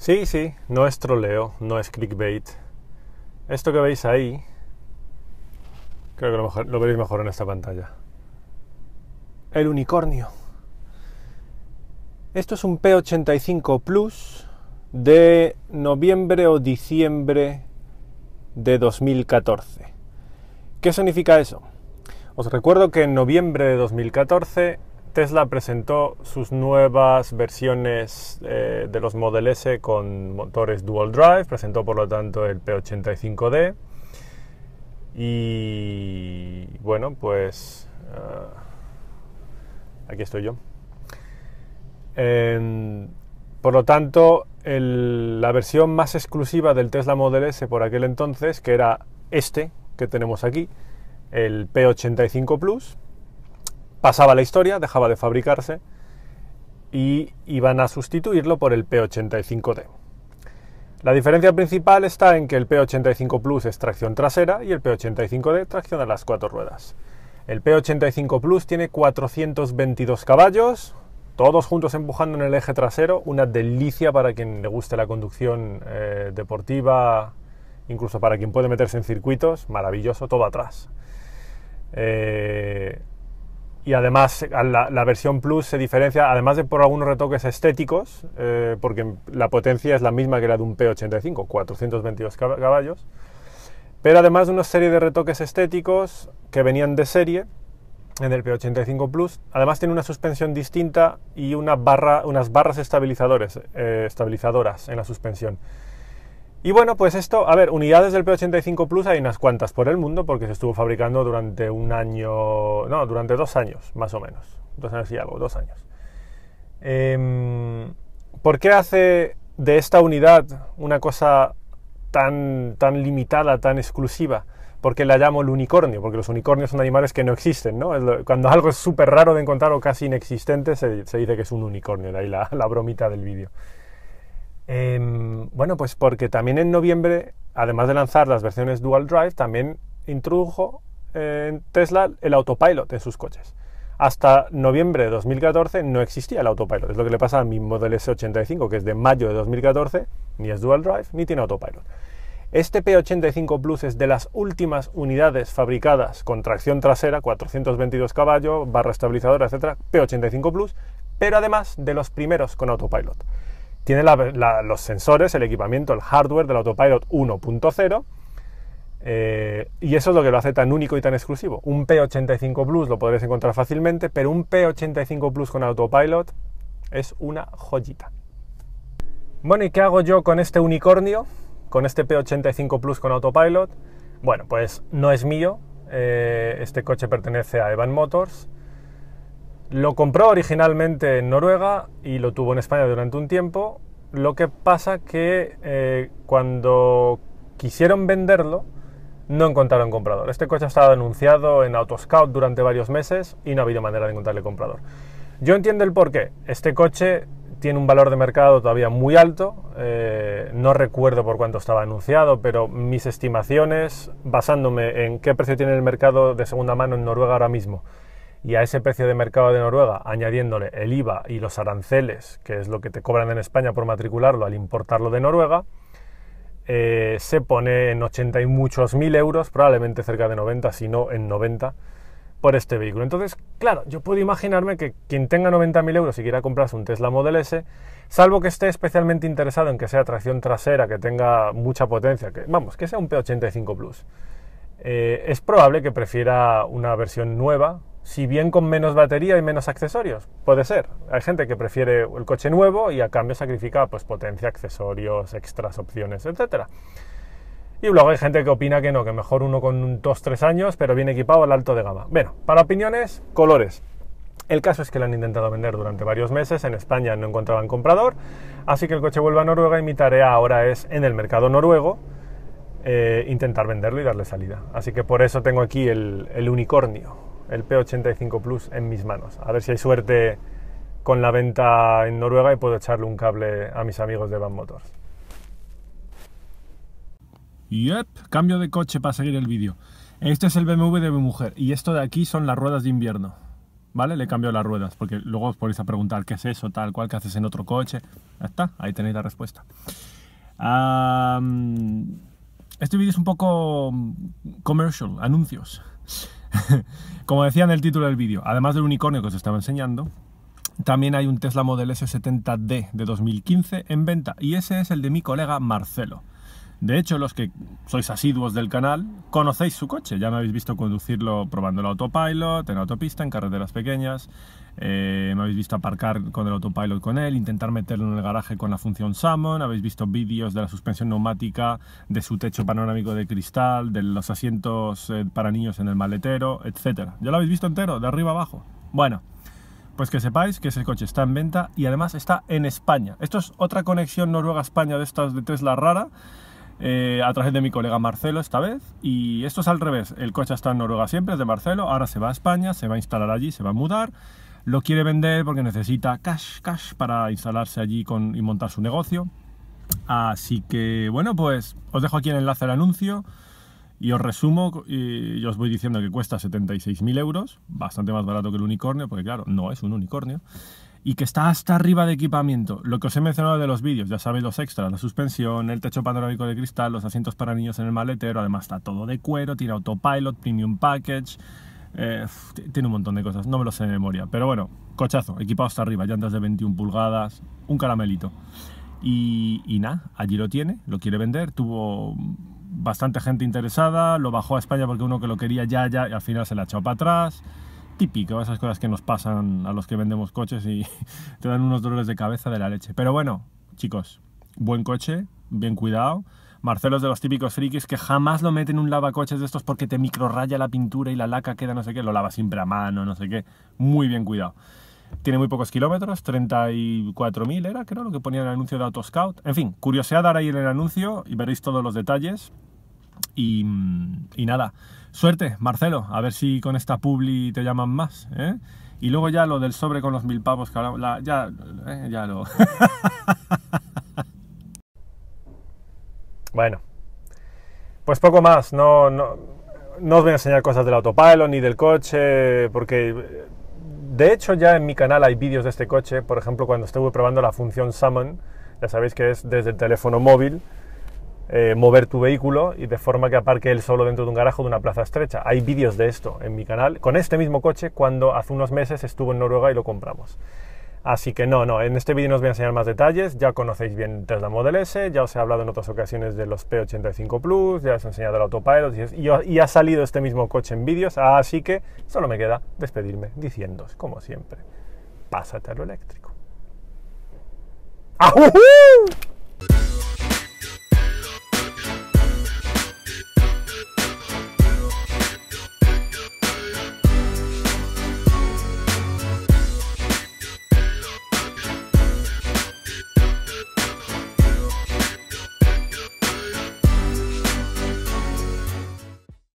Sí, sí, no es troleo, no es clickbait. Esto que veis ahí, creo que lo, veréis mejor en esta pantalla. El unicornio. Esto es un P85 Plus de noviembre o diciembre de 2014. ¿Qué significa eso? Os recuerdo que en noviembre de 2014 Tesla presentó sus nuevas versiones eh, de los Model S con motores Dual Drive, presentó por lo tanto el P85D y bueno, pues ah, aquí estoy yo. Em, por lo tanto, la versión más exclusiva del Tesla Model S por aquel entonces, que era este que tenemos aquí, el P85 Plus, pasaba la historia, dejaba de fabricarse y iban a sustituirlo por el P85D. La diferencia principal está en que el P85 Plus es tracción trasera y el P85D tracción a las cuatro ruedas. El P85 Plus tiene 422 caballos, todos juntos empujando en el eje trasero, una delicia para quien le guste la conducción eh, deportiva, incluso para quien puede meterse en circuitos, maravilloso, todo atrás. Eh, y además la, versión Plus se diferencia, además de por algunos retoques estéticos, eh, porque la potencia es la misma que la de un P85, 422 caballos, pero además de una serie de retoques estéticos que venían de serie en el P85 Plus, además tiene una suspensión distinta y una unas barras estabilizadores, eh, estabilizadoras en la suspensión y bueno, pues esto, a ver, unidades del P85 Plus hay unas cuantas por el mundo porque se estuvo fabricando durante un año, no, durante dos años, más o menos, dos años y algo, dos años. Em, ¿Por qué hace de esta unidad una cosa tan, tan limitada, tan exclusiva? Porque la llamo el unicornio, porque los unicornios son animales que no existen, ¿no? Cuando algo es súper raro de encontrar o casi inexistente, se, dice que es un unicornio, de ahí la, la bromita del vídeo. Em, bueno, pues porque también en noviembre, además de lanzar las versiones Dual Drive, también introdujo en eh, Tesla el autopilot en sus coches. Hasta noviembre de 2014 no existía el autopilot. Es lo que le pasa a mi Model S85, que es de mayo de 2014, ni es Dual Drive, ni tiene autopilot. Este P85 Plus es de las últimas unidades fabricadas con tracción trasera, 422 caballos, barra estabilizadora, etc. P85 Plus, pero además de los primeros con autopilot. Tiene los sensores, el equipamiento, el hardware del Autopilot 1.0. Eh, y eso es lo que lo hace tan único y tan exclusivo. Un P85 Plus lo podréis encontrar fácilmente, pero un P85 Plus con Autopilot es una joyita. Bueno, ¿y qué hago yo con este unicornio? Con este P85 Plus con Autopilot. Bueno, pues no es mío. Eh, este coche pertenece a Evan Motors lo compró originalmente en Noruega y lo tuvo en España durante un tiempo. Lo que pasa que eh, cuando quisieron venderlo, no encontraron comprador. Este coche ha estado anunciado en Autoscout durante varios meses y no ha habido manera de encontrarle comprador. Yo entiendo el porqué. Este coche tiene un valor de mercado todavía muy alto. Eh, no recuerdo por cuánto estaba anunciado, pero mis estimaciones, basándome en qué precio tiene el mercado de segunda mano en Noruega ahora mismo y a ese precio de mercado de Noruega, añadiéndole el IVA y los aranceles, que es lo que te cobran en España por matricularlo al importarlo de Noruega, eh, se pone en 80 y muchos mil euros, probablemente cerca de 90, si no en 90, por este vehículo. Entonces, claro, yo puedo imaginarme que quien tenga 90.000 euros y quiera comprarse un Tesla Model S, salvo que esté especialmente interesado en que sea tracción trasera, que tenga mucha potencia, que vamos, que sea un P85 Plus, eh, es probable que prefiera una versión nueva, si bien con menos batería y menos accesorios. Puede ser. Hay gente que prefiere el coche nuevo y a cambio sacrifica pues, potencia, accesorios, extras, opciones, etc. Y luego hay gente que opina que no, que mejor uno con 2-3 años, pero bien equipado al alto de gama. Bueno, para opiniones, colores. El caso es que lo han intentado vender durante varios meses, en España no encontraban comprador, así que el coche vuelve a Noruega y mi tarea ahora es en el mercado noruego eh, intentar venderlo y darle salida. Así que por eso tengo aquí el unicornio el P85 Plus en mis manos. A ver si hay suerte con la venta en Noruega y puedo echarle un cable a mis amigos de Van Motors. Yep, cambio de coche para seguir el vídeo. Este es el BMW de mi mujer y esto de aquí son las ruedas de invierno. ¿Vale? Le cambio las ruedas porque luego os podéis preguntar qué es eso, tal cual, que haces en otro coche. Ya está, ahí tenéis la respuesta. este vídeo es un poco mm, comercial anuncios. Como decía en el título del vídeo, además del unicornio que os estaba enseñando, también hay un Tesla Model S70D de 2015 en venta y ese es el de mi colega Marcelo. De hecho, los que sois asiduos del canal, conocéis su coche. Ya me habéis visto conducirlo probando el autopilot, en autopista, en carreteras pequeñas. Eh, me habéis visto aparcar con el autopilot con él, intentar meterlo en el garaje con la función salmon Habéis visto vídeos de la suspensión neumática, de su techo panorámico de cristal, de los asientos eh, para niños en el maletero, etc. ¿Ya lo habéis visto entero? De arriba abajo. Bueno, pues que sepáis que ese coche está en venta y además está en España. Esto es otra conexión Noruega-España de estas de Tesla rara eh, a través de mi colega Marcelo esta vez. Y esto es al revés, el coche está en Noruega siempre, es de Marcelo, ahora se va a España, se va a instalar allí, se va a mudar. Lo quiere vender porque necesita cash, cash para instalarse allí con, y montar su negocio. Así que bueno, pues os dejo aquí el enlace al anuncio y os resumo y os voy diciendo que cuesta 76.000 euros, bastante más barato que el unicornio, porque claro, no es un unicornio y que está hasta arriba de equipamiento. Lo que os he mencionado de los vídeos, ya sabéis los extras, la suspensión, el techo panorámico de cristal, los asientos para niños en el maletero, además está todo de cuero, tiene autopilot, premium package, eh, tiene un montón de cosas, no me lo sé de memoria, pero bueno, cochazo, equipado hasta arriba, llantas de 21 pulgadas, un caramelito. Y, nada, allí lo tiene, lo quiere vender, tuvo bastante gente interesada, lo bajó a España porque uno que lo quería ya, ya, y al final se la echó para atrás típico, esas cosas que nos pasan a los que vendemos coches y te dan unos dolores de cabeza de la leche. Pero bueno, chicos, buen coche, bien cuidado. Marcelo es de los típicos frikis que jamás lo meten en un lavacoches de estos porque te microrraya la pintura y la laca queda no sé qué, lo lava siempre a mano, no sé qué. Muy bien cuidado. Tiene muy pocos kilómetros, 34.000 era, creo, lo que ponía en el anuncio de Autoscout. En fin, curiosead ahora ahí en el anuncio y veréis todos los detalles. Y, nada, suerte, Marcelo, a ver si con esta publi te llaman más. ¿eh? Y luego ya lo del sobre con los mil pavos, que eh, ya, lo... bueno, pues poco más, no, no, no, os voy a enseñar cosas del autopilot ni del coche, porque de hecho ya en mi canal hay vídeos de este coche, por ejemplo cuando estuve probando la función Summon, ya sabéis que es desde el teléfono móvil, eh, mover tu vehículo y de forma que aparque él solo dentro de un garaje de una plaza estrecha. Hay vídeos de esto en mi canal, con este mismo coche, cuando hace unos meses estuvo en Noruega y lo compramos. Así que no, no, en este vídeo no os voy a enseñar más detalles, ya conocéis bien Tesla Model S, ya os he hablado en otras ocasiones de los P85 Plus, ya os he enseñado el Autopilot y, y, ha salido este mismo coche en vídeos, así que solo me queda despedirme diciéndos, como siempre, pásate a lo eléctrico.